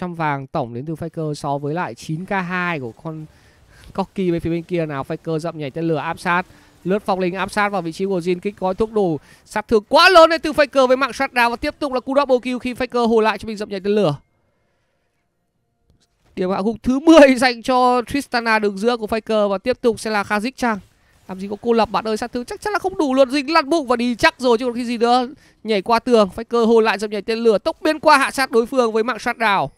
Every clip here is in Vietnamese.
100 vàng tổng đến từ Faker so với lại 9k2 của con cocky bên phía bên kia nào Faker dậm nhảy tên lửa áp sát lướt phong linh áp sát vào vị trí của Jin kích gói thuốc đủ sát thương quá lớn đến từ Faker với mạng shutdown và tiếp tục là cú double kill khi Faker hồi lại cho mình dậm nhảy tên lửa điểm hạ gục thứ 10 dành cho Tristana đường giữa của Faker và tiếp tục sẽ là Khazik Chang làm gì có cô lập bạn ơi sát thương chắc chắn là không đủ luôn dính lăn bụng và đi chắc rồi chứ còn cái gì nữa nhảy qua tường Faker hồi lại dậm nhảy tên lửa tốc biến qua hạ sát đối phương với mạng shutdown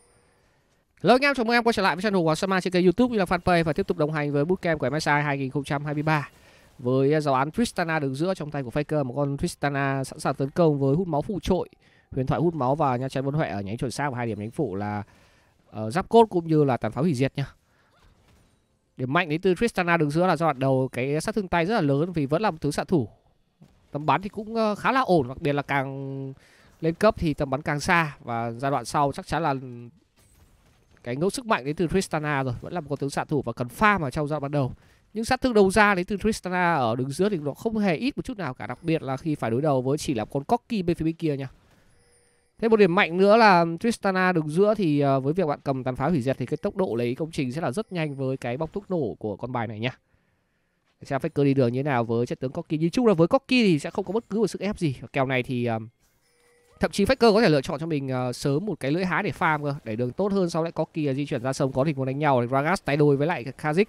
Hello anh em, chào mừng em quay trở lại với channel của Sama trên kênh YouTube như là fanpage và tiếp tục đồng hành với bootcamp của MSI 2023 với à, giáo án Tristana đường giữa trong tay của Faker một con Tristana sẵn sàng tấn công với hút máu phụ trội huyền thoại hút máu và nha chắn vốn huệ ở nhánh chuẩn xác và hai điểm đánh phụ là uh, giáp cốt cũng như là tàn phá hủy diệt nhá điểm mạnh đến từ Tristana đường giữa là do đoạn đầu cái sát thương tay rất là lớn vì vẫn là một thứ xạ thủ tầm bắn thì cũng ờ, khá là ổn đặc biệt là càng lên cấp thì tầm bắn càng xa và giai đoạn sau chắc chắn là cái ngẫu sức mạnh đến từ Tristana rồi vẫn là một con tướng xạ thủ và cần pha vào trong giai đoạn ban đầu những sát thương đầu ra đến từ Tristana ở đứng giữa thì nó không hề ít một chút nào cả đặc biệt là khi phải đối đầu với chỉ là con Corky bên phía bên kia nha Thế một điểm mạnh nữa là Tristana đứng giữa thì ờ, với việc bạn cầm tàn phá hủy diệt thì cái tốc độ lấy công trình sẽ là rất nhanh với cái bóc thuốc nổ của con bài này nha. Để phải Faker đi đường như thế nào với chất tướng Corki. Nhìn chung là với Corki thì sẽ không có bất cứ một sức ép gì. Kèo này thì ờ, thậm chí faker có thể lựa chọn cho mình uh, sớm một cái lưỡi hái để farm cơ để đường tốt hơn sau lại có kia di chuyển ra sông có thì muốn đánh nhau ragas tay đôi với lại kazik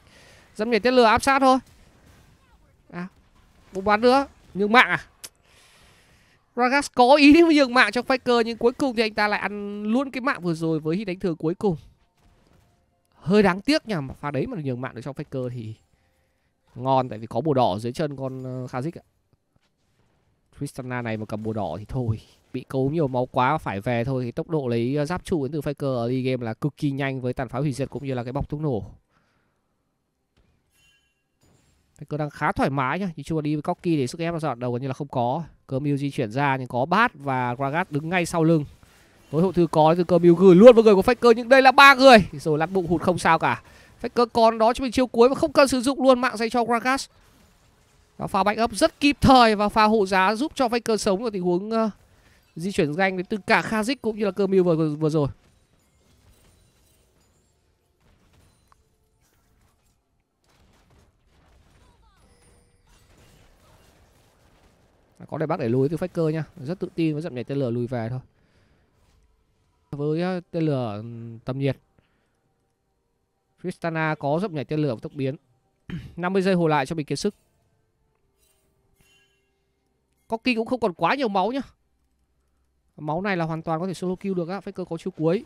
dâm nhảy tên lửa áp sát thôi à bùng bắn nữa nhưng mạng à ragas có ý đến nhường mạng cho faker nhưng cuối cùng thì anh ta lại ăn luôn cái mạng vừa rồi với hit đánh thừa cuối cùng hơi đáng tiếc nhỉ mà pha đấy mà nhường mạng được cho faker thì ngon tại vì có bùa đỏ dưới chân con ờ, kazik ạ Tristana này mà cầm bùa đỏ thì thôi bị cấu nhiều máu quá phải về thôi thì tốc độ lấy ờ, giáp trụ đến từ Faker ở đi game là cực kỳ nhanh với tàn phá hủy diệt cũng như là cái bọc thuốc nổ. Faker đang khá thoải mái nhá, chỉ chưa đi với Cocky để sức ép dọn đầu gần như là không có. Cơ Mew di chuyển ra nhưng có Bát và Gragas đứng ngay sau lưng. Tối hậu thư có từ Cơ Mew gửi luôn với người của Faker nhưng đây là ba người rồi lăn bụng hụt không sao cả. Faker còn đó cho mình chiêu cuối mà không cần sử dụng luôn mạng dành cho Gragas. Và pha backup rất kịp thời và pha hộ giá giúp cho Faker sống ở tình huống uh, di chuyển nhanh từ cả Khazik cũng như là cơ mưu vừa vừa rồi. À, có để bác để lùi từ Faker nha. Rất tự tin với dậm nhảy tên lửa lùi về thôi. Với tên lửa ừ, tầm nhiệt. Tristana có dậm nhảy tên lửa và tốc biến. 50 giây hồi lại cho mình kiến sức. Cocky cũng không còn quá nhiều máu nhá. Máu này là hoàn toàn có thể solo kill được á, Faker có chiêu cuối.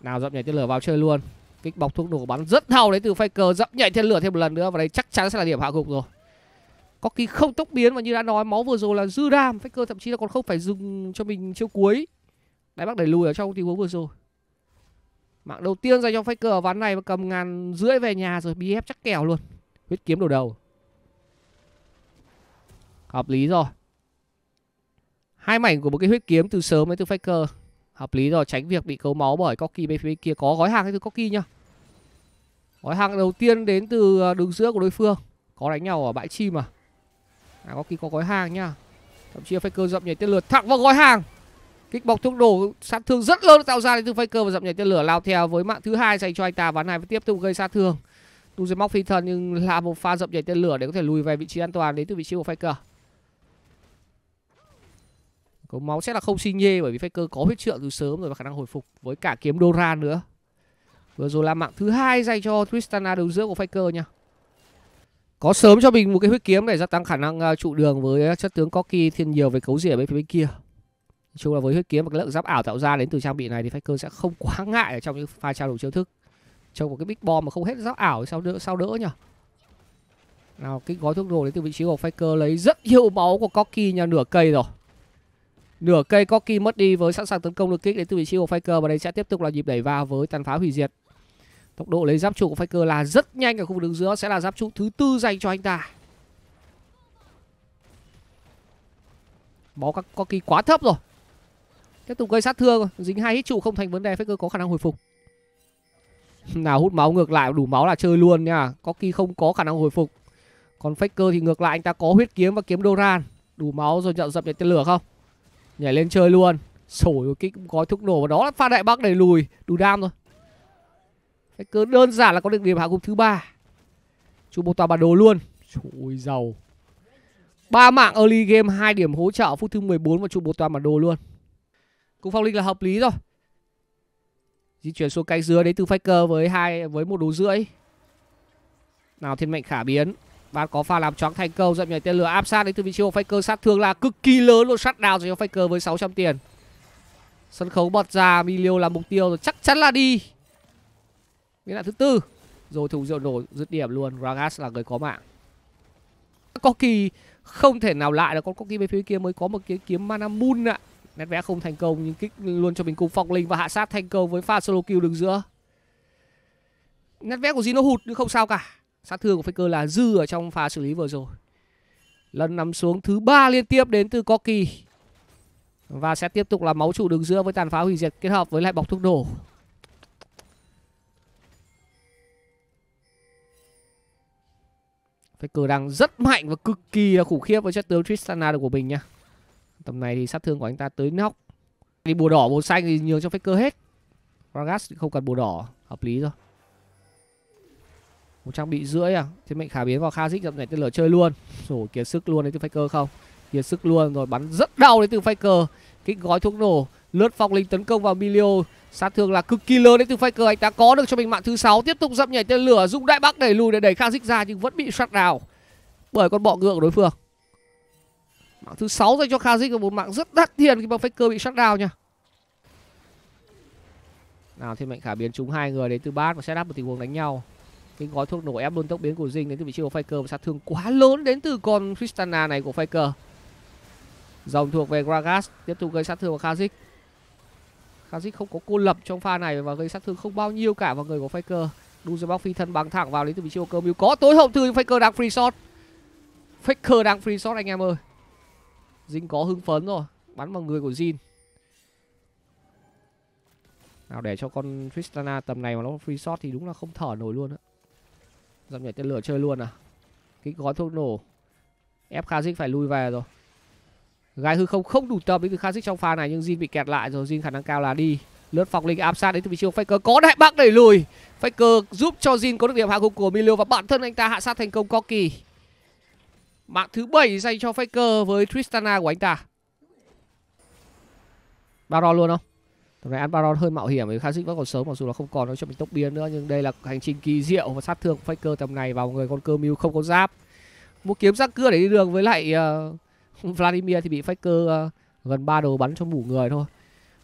Nào dậm nhảy tên lửa vào chơi luôn. Kích bọc thuốc nổ bắn rất thau đấy từ Faker, dậm nhảy tên lửa thêm một lần nữa và đây chắc chắn sẽ là điểm hạ gục rồi. Có khi không tốc biến và như đã nói máu vừa rồi là dư đam, Faker thậm chí là còn không phải dừng cho mình chiêu cuối. Đại bác đẩy lùi ở trong tình huống vừa rồi. Mạng đầu tiên dành cho Faker ở ván này và cầm ngàn rưỡi về nhà rồi BF chắc kèo luôn. Huyết kiếm đồ đầu. Hợp lý rồi hai mảnh của một cái huyết kiếm từ sớm đến từ faker hợp lý rồi tránh việc bị cấu máu bởi cocky bên phía kia có gói hàng từ cocky nhá gói hàng đầu tiên đến từ ờ, đường giữa của đối phương có đánh nhau ở bãi chim à, à cocky có gói hàng nhá thậm chí faker dậm nhảy tên lửa thẳng vào gói hàng kích bọc thuốc nổ sát thương rất lớn tạo ra đến từ faker và dậm nhảy tên lửa lao theo với mạng thứ hai dành cho anh ta ván này và tiếp tục gây sát thương tu dưới móc phi thần nhưng là một pha dậm nhảy tên lửa để có thể lùi về vị trí an toàn đến từ vị trí của faker có máu sẽ là không xi nhê bởi vì Faker có huyết trượng từ sớm rồi và khả năng hồi phục với cả kiếm Dora nữa. Vừa rồi là mạng thứ hai dành cho Tristana đầu giữa của Faker nha. Có sớm cho mình một cái huyết kiếm để gia tăng khả năng à, trụ đường với à, chất tướng Corki thiên nhiều về cấu rỉa bên phía bên kia. Nói chung là với huyết kiếm và cái lượng giáp ảo tạo ra đến từ trang bị này thì Faker sẽ không quá ngại ở trong những pha trao đổi chiêu thức. Trong một cái big bomb mà không hết giáp ảo thì sao đỡ sao đỡ nhỉ? Nào cái gói thuốc đồ đến từ vị trí của Faker lấy rất nhiều máu của Corki nhà nửa cây rồi nửa cây Corki mất đi với sẵn sàng tấn công được kích đến từ vị trí của Faker và đây sẽ tiếp tục là nhịp đẩy vào với tàn phá hủy diệt tốc độ lấy giáp trụ của Faker là rất nhanh ở khu vực đứng giữa sẽ là giáp trụ thứ tư dành cho anh ta bó các Corki quá thấp rồi tiếp tục gây sát thương dính hai hít trụ không thành vấn đề Faker có khả năng hồi phục nào hút máu ngược lại đủ máu là chơi luôn nha Corki không có khả năng hồi phục còn Faker thì ngược lại anh ta có huyết kiếm và kiếm Doran đủ máu rồi nhận dập để tên lửa không Nhảy lên chơi luôn Sổi cái gói thuốc nổ và đó là pha đại bác đẩy lùi Đủ đam thôi Cái cứ đơn giản là có được điểm hạ gục thứ ba Chú một tòa bản đồ luôn Trời giàu ba mạng early game hai điểm hỗ trợ phút thứ 14 và trụ một toàn bản đồ luôn cung phong linh là hợp lý rồi di chuyển xuống cánh dưới đấy từ faker với hai với một đồ rưỡi nào thiên mệnh khả biến bạn có pha làm choáng thành công dậm nhảy tên lửa áp sát đến từ vị trí của faker sát thương là cực kỳ lớn luôn sát đào dành cho faker với 600 tiền sân khấu bật ra milio là mục tiêu rồi chắc chắn là đi nghĩa lại thứ tư rồi thùng rượu nổ dứt điểm luôn ragas là người có mạng có kỳ không thể nào lại là con có kỳ bên phía kia mới có một cái kiếm mana moon ạ nét vẽ không thành công nhưng kích luôn cho mình cùng phong linh và hạ sát thành công với pha solo kill đứng giữa nét vẽ của gì nó hụt nhưng không sao cả sát thương của Faker là dư ở trong pha xử lý vừa rồi. Lần nằm xuống thứ ba liên tiếp đến từ Koki. Và sẽ tiếp tục là máu chủ đứng giữa với tàn phá hủy diệt kết hợp với lại bọc thuốc nổ. Faker đang rất mạnh và cực kỳ là khủng khiếp với chất tướng Tristana của mình nha. Tầm này thì sát thương của anh ta tới nóc. Đi bùa đỏ bùa xanh thì nhường cho Faker hết. Vargas không cần bùa đỏ, hợp lý rồi một trang bị rưỡi à Thế mệnh khả biến vào kha dích dập nhảy tên lửa chơi luôn rồi kiệt sức luôn đấy từ faker không kiệt sức luôn rồi bắn rất đau đấy từ faker kích gói thuốc nổ lướt phong linh tấn công vào milio sát thương là cực kỳ lớn đấy từ faker anh ta có được cho mình mạng thứ sáu tiếp tục dập nhảy tên lửa dùng đại bác đẩy lùi để đẩy kha dích ra nhưng vẫn bị shut down bởi con bọ ngựa của đối phương mạng thứ sáu dành cho kha dích là một mạng rất đắt tiền khi mà faker bị shut down nha nào thiên mệnh khả biến chúng hai người đến từ bát và setup một tình huống đánh nhau cái gói thuốc nổ ép luôn tốc biến của Dinh đến từ vị trí của Faker và sát thương quá lớn đến từ con Tristana này của Faker. Dòng thuộc về Gragas tiếp tục gây sát thương vào KhaZix. KhaZix không có cô lập trong pha này và gây sát thương không bao nhiêu cả vào người của Faker. Duzebok phi thân bắn thẳng vào đến từ vị trí của Cơ Có tối hậu thư Faker đang free shot. Faker đang free shot anh em ơi. Dinh có hưng phấn rồi, bắn vào người của Zin. Nào để cho con Tristana tầm này mà nó free shot thì đúng là không thở nổi luôn á dòng nhảy tên lửa chơi luôn à cái gói thuốc nổ ép Kha'Zix phải lui về rồi gái hư không không đủ tầm đến từ Kha'Zix trong pha này nhưng Jin bị kẹt lại rồi Jin khả năng cao là đi lướt phòng linh áp sát đến từ vị trí của Faker có đại bác đẩy lùi Faker giúp cho Jin có được điểm hạ gục của Milio và bản thân anh ta hạ sát thành công Corki mạng thứ bảy dành cho Faker với Tristana của anh ta Baron luôn không Tuần này Albaron hơi mạo hiểm vì Kha'Zix vẫn còn sớm mặc dù là không còn nó cho mình tốc biến nữa nhưng đây là hành trình kỳ diệu và sát thương của Faker tầm này vào người con cơ Mew không có giáp. Mua kiếm rắc cưa để đi đường với lại uh, Vladimir thì bị Faker uh, gần ba đồ bắn cho mủ người thôi.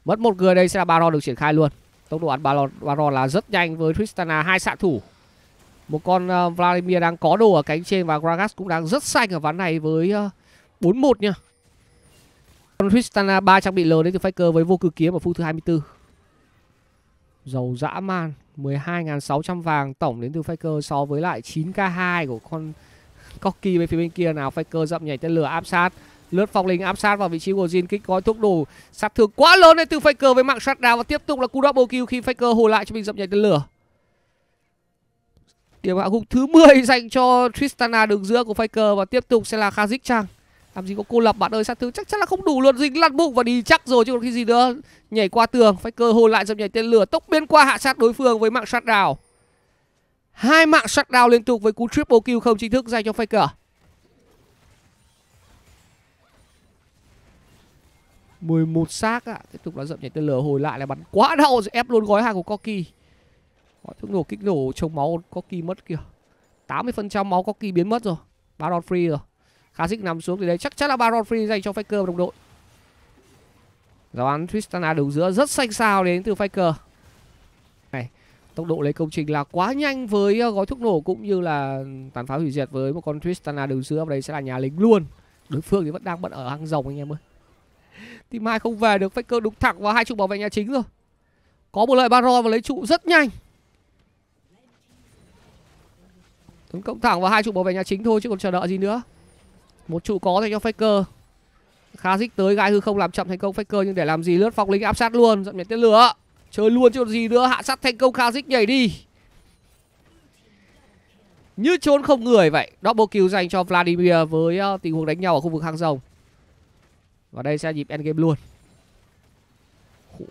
Mất một người đây sẽ là Baron được triển khai luôn. Tốc độ ăn Baron, Baron là rất nhanh với Tristana hai xạ thủ. Một con uh, Vladimir đang có đồ ở cánh trên và Gragas cũng đang rất xanh ở ván này với uh, 4-1 nha. Tristana ba trang bị lớn đến từ Faker với vô cực kiếm và phút thứ 24. Dầu dã man 12.600 vàng tổng đến từ Faker so với lại 9k2 của con Cocky bên phía bên kia nào Faker dậm nhảy tên lửa áp sát lướt phong linh áp sát vào vị trí của Jin kích gói thuốc đủ sát thương quá lớn đến từ Faker với mạng shutdown và tiếp tục là cú double kill khi Faker hồi lại cho mình dậm nhảy tên lửa điểm hạ gục thứ 10 dành cho Tristana đường giữa của Faker và tiếp tục sẽ là Kha'Zix Chang làm gì có cô lập bạn ơi sát thứ chắc chắn là không đủ luôn dính lăn bụng và đi chắc rồi chứ còn cái gì nữa nhảy qua tường phải cơ hội lại dập nhảy tên lửa tốc biến qua hạ sát đối phương với mạng sát đào hai mạng sát đào liên tục với cú triple kill không chính thức dành cho faker mười một xác ạ à. tiếp tục là dậm nhảy tên lửa hồi lại là bắn quá đau rồi ép luôn gói hàng của Koki Hỏi thuốc nổ kích nổ trông máu Koki mất kìa trăm máu Koki biến mất rồi Baron free rồi Khasic nằm xuống thì đây chắc chắn là Baron Free dành cho Faker và đồng đội. Giáo án Twistana đứng giữa rất xanh xao đến từ Faker. Này, tốc độ lấy công trình là quá nhanh với ờ, gói thuốc nổ cũng như là tàn phá hủy diệt với một con Twistana đứng giữa và đây sẽ là nhà lính luôn. Đối phương thì vẫn đang bận ở hang rồng anh em ơi. Team hai không về được Faker đục thẳng vào hai trụ bảo vệ nhà chính rồi. Có một lợi Baron và lấy trụ rất nhanh. Tấn công thẳng vào hai trụ bảo vệ nhà chính thôi chứ còn chờ đợi gì nữa một trụ có dành cho faker Khazix tới gai hư không làm chậm thành công Faker nhưng để làm gì lướt phong lính áp sát luôn dẫn đến tên lửa. Chơi luôn chứ còn gì nữa, hạ sát thành công Khazix nhảy đi. Như trốn không người vậy. Double kill dành cho Vladimir với ờ, tình huống đánh nhau ở khu vực hang rồng. Và đây sẽ nhịp endgame luôn.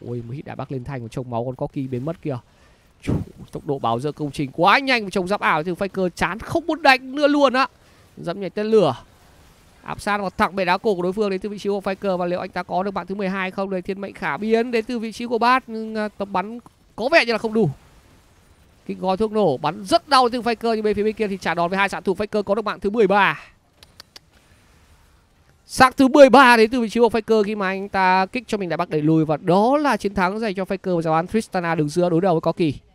Ôi, mới hit đại bác lên thành trông máu còn có kỳ biến mất kìa. tốc độ bảo giữa công trình quá nhanh trông giáp ảo thì Faker chán không muốn đánh nữa luôn á. Dẫm nhảy tên lửa áp sát một thẳng bể đá cổ của đối phương đến từ vị trí của Faker và liệu anh ta có được bạn thứ 12 không đây thiên mệnh khả biến đến từ vị trí của bát nhưng à, tầm bắn có vẻ như là không đủ cái gói thuốc nổ bắn rất đau từ Faker nhưng bên phía bên kia thì trả đòn với hai xạ thủ Faker có được bạn thứ 13 Xác thứ 13 đến từ vị trí của Faker khi mà anh ta kích cho mình đại bác đẩy lùi và đó là chiến thắng dành cho Faker và giáo án Tristana đứng giữa đối đầu với Có